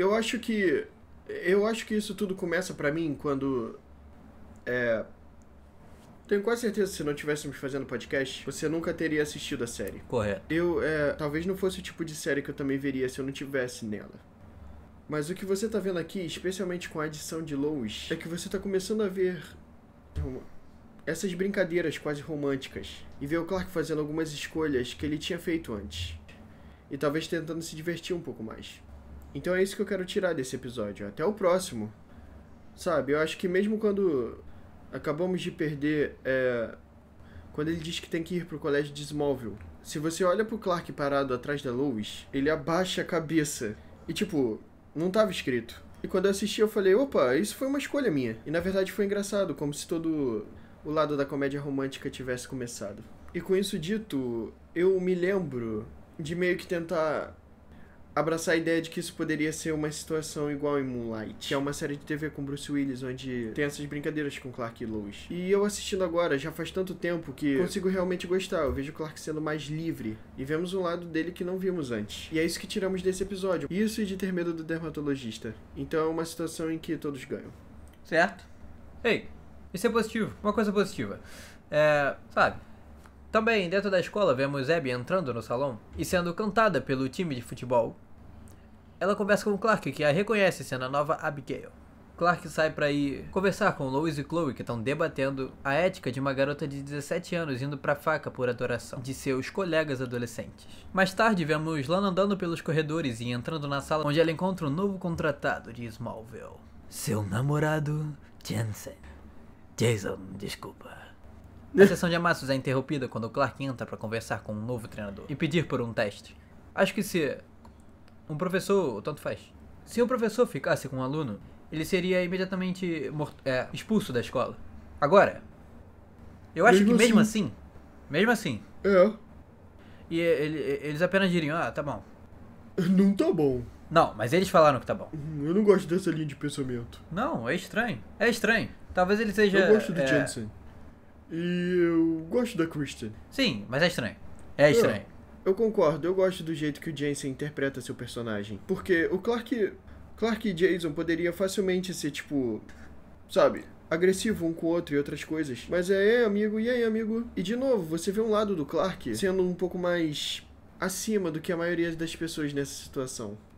eu acho que eu acho que isso tudo começa para mim quando é, tenho quase certeza que se não tivéssemos fazendo podcast, você nunca teria assistido a série. Correto. Eu, é, talvez não fosse o tipo de série que eu também veria se eu não tivesse nela. Mas o que você tá vendo aqui, especialmente com a adição de Lois, é que você tá começando a ver essas brincadeiras quase românticas e ver o Clark fazendo algumas escolhas que ele tinha feito antes. E talvez tentando se divertir um pouco mais. Então é isso que eu quero tirar desse episódio. Até o próximo. Sabe, eu acho que mesmo quando acabamos de perder. É, quando ele diz que tem que ir pro colégio de Smallville. Se você olha pro Clark parado atrás da Lois, ele abaixa a cabeça. E tipo, não tava escrito. E quando eu assisti, eu falei, opa, isso foi uma escolha minha. E na verdade foi engraçado, como se todo o lado da comédia romântica tivesse começado. E com isso dito, eu me lembro de meio que tentar abraçar a ideia de que isso poderia ser uma situação igual em Moonlight, que é uma série de TV com Bruce Willis, onde tem essas brincadeiras com Clark e Lois. E eu assistindo agora, já faz tanto tempo que consigo realmente gostar. Eu vejo Clark sendo mais livre e vemos um lado dele que não vimos antes. E é isso que tiramos desse episódio. Isso e de ter medo do dermatologista. Então é uma situação em que todos ganham. Certo? Ei, isso é positivo. Uma coisa positiva. É, sabe, também, dentro da escola, vemos Abby entrando no salão e sendo cantada pelo time de futebol. Ela conversa com Clark, que a reconhece sendo a nova Abigail. Clark sai para ir conversar com Lois e Chloe, que estão debatendo a ética de uma garota de 17 anos indo pra faca por adoração de seus colegas adolescentes. Mais tarde, vemos Lana andando pelos corredores e entrando na sala onde ela encontra um novo contratado de Smallville. Seu namorado, Jensen. Jason, desculpa. A sessão de amassos é interrompida quando o Clark entra para conversar com um novo treinador e pedir por um teste. Acho que se um professor, tanto faz. Se um professor ficasse com um aluno, ele seria imediatamente é, expulso da escola. Agora, eu acho mesmo que mesmo assim, assim, mesmo assim. É. E ele, eles apenas diriam, ah, tá bom. Não tá bom. Não, mas eles falaram que tá bom. Uhum, eu não gosto dessa linha de pensamento. Não, é estranho. É estranho. Talvez ele seja. Eu gosto do é, Jensen. E eu gosto da Kristen. Sim, mas é estranho. É estranho. Eu, eu concordo, eu gosto do jeito que o Jensen interpreta seu personagem. Porque o Clark. Clark e Jason poderia facilmente ser, tipo. Sabe? agressivo um com o outro e outras coisas. Mas é, é, amigo, e aí, amigo? E de novo, você vê um lado do Clark sendo um pouco mais acima do que a maioria das pessoas nessa situação.